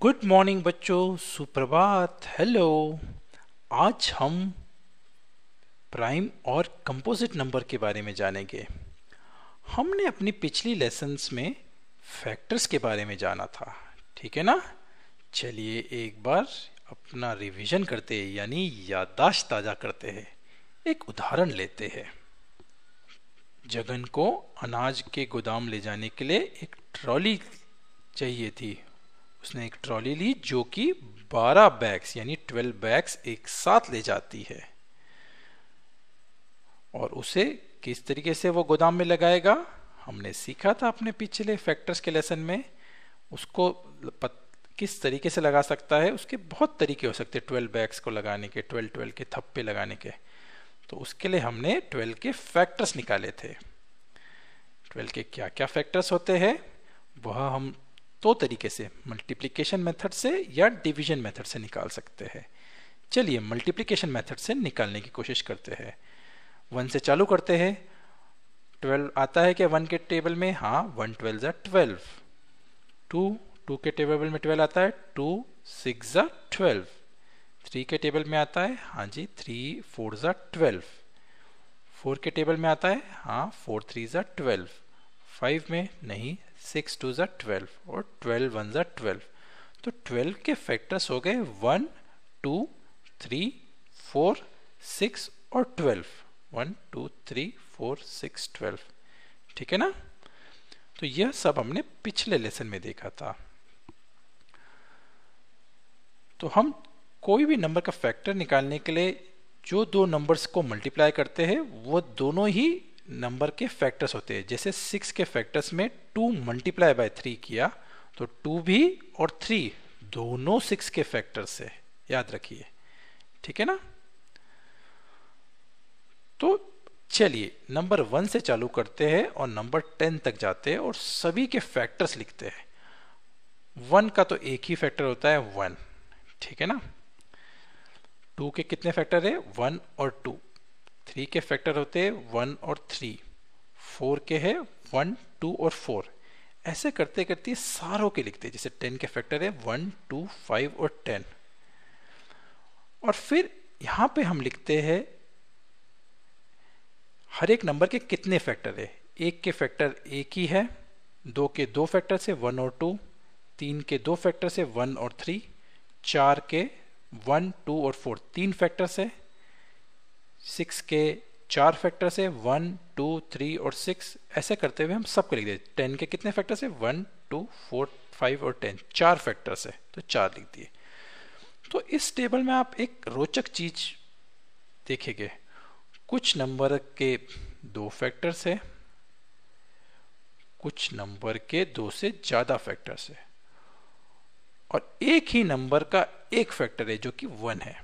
good morning बच्चों सुप्रभात hello आज हम प्राइम और कंपोजिट नंबर के बारे में जानेंगे हमने अपनी पिछली लेसन्स में फैक्टर्स के बारे में जाना था ठीक है ना चलिए एक बार अपना रिवीजन करते हैं यानी याददाश्त ताज़ा करते हैं एक उदाहरण लेते हैं जगन को अनाज के गोदाम ले जाने के लिए एक ट्रॉली चाहिए थी उसने एक ट्रॉली ली जो कि 12 बैग्स यानी 12 बैग्स एक साथ ले जाती है और उसे किस तरीके से वो गोदाम में लगाएगा हमने सीखा था अपने पिछले फैक्टर्स के लेसन में उसको पत, किस तरीके से लगा सकता है उसके बहुत तरीके हो सकते हैं 12 बैग्स को लगाने के 12 12 के थप्पे लगाने के तो उसके लिए हमने 12 के फैक्टर्स निकाले थे 12 के क्या क्या फैक्टर्स होते हैं वह हम दो तरीके से मल्टीप्लीकेशन मेथड से या डिवीजन मेथड से निकाल सकते हैं चलिए मल्टीप्लीकेशन मेथड से निकालने की कोशिश करते हैं वन से चालू करते हैं ट्वेल्व आता है क्या वन के टेबल में हाँ वन ट्वेल्व ज़ा ट्वेल्व टू टू के टेबल में ट्वेल्व आता है टू सिक्स ज़ा ट्वेल्व थ्री के टेबल में आता है हाँ जी थ्री फोर ज़ा ट्वेल्व फोर के टेबल में आता है हाँ फोर थ्री ज़ा ट्वेल्व फाइव में नहीं सिक्स टू ज़ा ट्वेल्व और ट्वेल्व वन ज़ा ट्वेल्व तो ट्वेल्व के फैक्टर्स हो गए one two three four six और twelve one two three four six twelve ठीक है ना तो यह सब हमने पिछले लेसन में देखा था तो हम कोई भी नंबर का फैक्टर निकालने के लिए जो दो नंबर्स को मल्टीप्लाई करते हैं वो दोनों ही नंबर के फैक्टर्स होते हैं जैसे सिक्स के फैक्टर्स में टू मल्टीप्लाई बाय थ्री किया तो टू भी और थ्री दोनों सिक्स के फैक्टर्स है याद रखिए ठीक है ना तो चलिए नंबर वन से चालू करते हैं और नंबर टेन तक जाते हैं और सभी के फैक्टर्स लिखते हैं वन का तो एक ही फैक्टर होता है वन ठीक है ना टू के कितने फैक्टर है वन और टू थ्री के फैक्टर होते हैं वन और थ्री फोर के है वन टू और फोर ऐसे करते करते सारों के लिखते हैं जैसे टेन के फैक्टर है वन टू फाइव और टेन और फिर यहाँ पे हम लिखते हैं हर एक नंबर के कितने फैक्टर है एक के फैक्टर एक ही है दो के दो फैक्टर से वन और टू तीन के दो फैक्टर से वन और थ्री चार के वन टू और फोर तीन फैक्टर है सिक्स के चार फैक्टर से वन टू थ्री और सिक्स ऐसे करते हुए हम सबको लिख दिए टेन के कितने फैक्टर से वन टू फोर फाइव और टेन चार फैक्टर से तो चार लिख दिए तो इस टेबल में आप एक रोचक चीज देखेंगे कुछ नंबर के दो फैक्टर्स है कुछ नंबर के दो से ज़्यादा फैक्टर्स है और एक ही नंबर का एक फैक्टर है जो कि वन है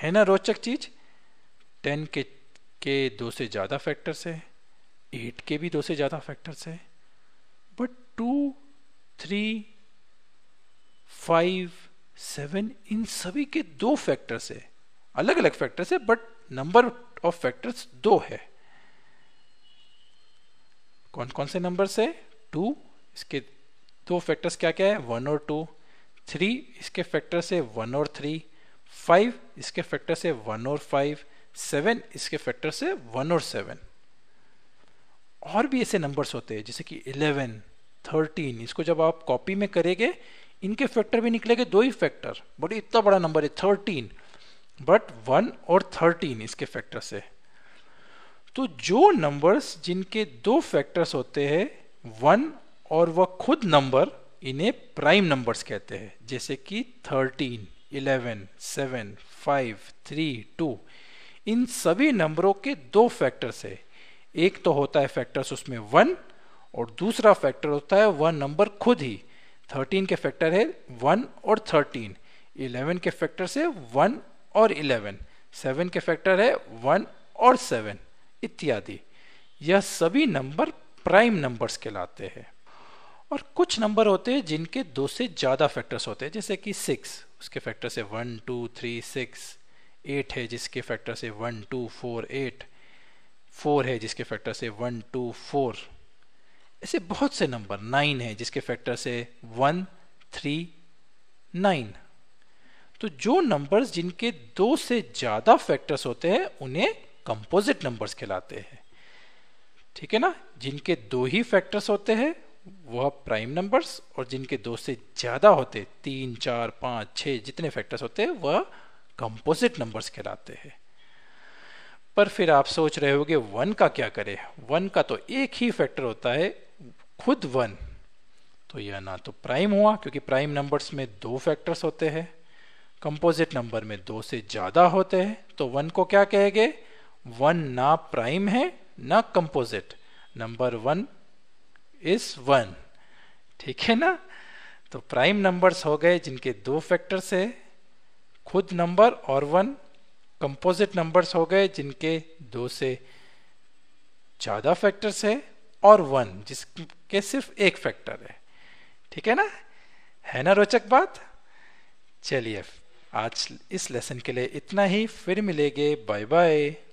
है ना रोचक चीज टेन के के दो से ज़्यादा फैक्टर्स है एट के भी दो से ज़्यादा फैक्टर्स है but two three five seven इन सभी के दो फैक्टर्स है अलग अलग फैक्टर्स है बट नंबर ऑफ फैक्टर्स दो है कौन कौन से नंबर से टू इसके दो फैक्टर्स क्या क्या है वन और टू थ्री इसके फैक्टर्स है वन और थ्री फाइव इसके फैक्टर से वन और फाइव सेवन इसके फैक्टर से वन और सेवन और भी ऐसे नंबर्स होते हैं जैसे कि इलेवन थर्टीन इसको जब आप कॉपी में करेंगे इनके फैक्टर भी निकलेंगे दो ही फैक्टर बट इतना बड़ा नंबर है थर्टीन बट वन और थर्टीन इसके फैक्टर से तो जो नंबर्स जिनके दो फैक्टर्स होते हैं वन और वह खुद नंबर इन्हें प्राइम नंबर्स कहते हैं जैसे कि thirteen eleven seven five three two इन सभी नंबरों के दो फैक्टर्स है एक तो होता है फैक्टर्स उसमें वन और दूसरा फैक्टर होता है वह नंबर खुद ही थर्टीन के फैक्टर है वन और थर्टीन इलेवन के फैक्टर से वन और इलेवन सेवन के फैक्टर है वन और सेवन इत्यादि यह सभी नंबर प्राइम नंबर्स कहलाते हैं और कुछ नंबर होते हैं जिनके दो से ज़्यादा फैक्टर्स होते हैं जैसे कि सिक्स उसके फैक्टर से one two three six eight है जिसके फैक्टर से one two four eight four है जिसके फैक्टर से वन टू फोर ऐसे बहुत से नंबर नाइन है जिसके फैक्टर से वन थ्री नाइन तो जो नंबर्स जिनके दो से ज़्यादा फैक्टर्स होते हैं उन्हें कंपोजिट नंबर्स कहलाते हैं ठीक है ना जिनके दो ही फैक्टर्स होते हैं वह प्राइम नंबर्स और जिनके दो से ज़्यादा होते तीन चार पाँच छः जितने फैक्टर्स होते हैं वह कंपोजिट नंबर्स कहलाते हैं पर फिर आप सोच रहे होगे वन का क्या करें वन का तो एक ही फैक्टर होता है खुद वन तो यह ना तो प्राइम हुआ क्योंकि प्राइम नंबर्स में दो फैक्टर्स होते हैं कंपोजिट नंबर में दो से ज़्यादा होते हैं तो वन को क्या कहेंगे वन ना प्राइम है ना composite number one is one ठीक है ना तो प्राइम नंबर्स हो गए जिनके दो फैक्टर्स है खुद नंबर और वन कंपोजिट नंबर्स हो गए जिनके दो से ज़्यादा फैक्टर्स है और वन जिसके सिर्फ एक फैक्टर है ठीक है ना है ना रोचक बात चलिए आज इस लेसन के लिए इतना ही फिर मिलेंगे बाय बाय